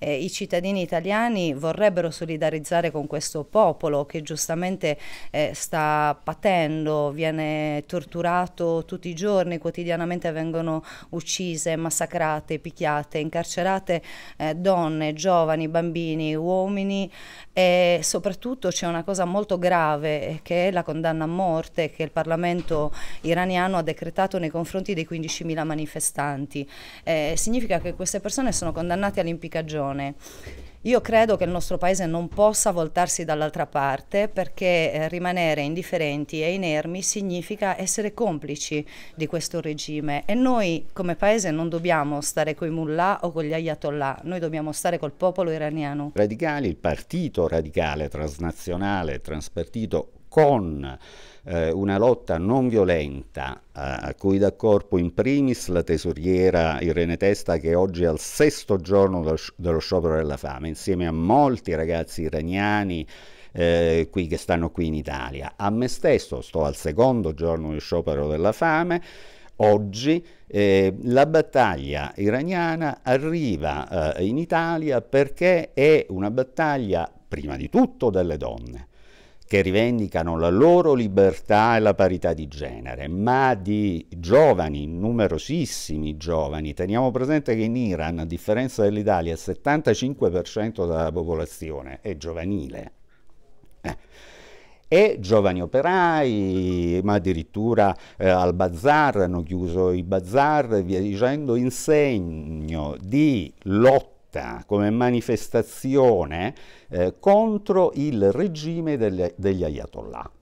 eh, i cittadini italiani vorrebbero solidarizzare con questo popolo che giustamente eh, sta patendo, viene torturato tutti i giorni, quotidianamente vengono uccise, massacrate, picchiate, incarcerate eh, donne, giovani, bambini, uomini e soprattutto c'è una cosa molto grave eh, che è la condanna a morte che il Parlamento iraniano ha decretato nei confronti dei 15.000 manifestanti. Eh, significa che queste persone sono condannate all'impiccagione situazione. Io credo che il nostro paese non possa voltarsi dall'altra parte perché eh, rimanere indifferenti e inermi significa essere complici di questo regime e noi come paese non dobbiamo stare coi mullah o con gli ayatollah, noi dobbiamo stare col popolo iraniano. Radicali, il partito radicale transnazionale, transpartito con eh, una lotta non violenta a cui dà corpo in primis la tesoriera Irene Testa che oggi è al sesto giorno dello sciopero della fame insieme a molti ragazzi iraniani eh, qui, che stanno qui in Italia. A me stesso sto al secondo giorno di sciopero della fame. Oggi eh, la battaglia iraniana arriva eh, in Italia perché è una battaglia prima di tutto delle donne che rivendicano la loro libertà e la parità di genere, ma di giovani, numerosissimi giovani. Teniamo presente che in Iran, a differenza dell'Italia, il 75% della popolazione è giovanile. Eh e giovani operai, ma addirittura eh, al bazar hanno chiuso i bazar, via dicendo, in segno di lotta vendetta, come manifestazione eh, contro il regime delle, degli ayatollah.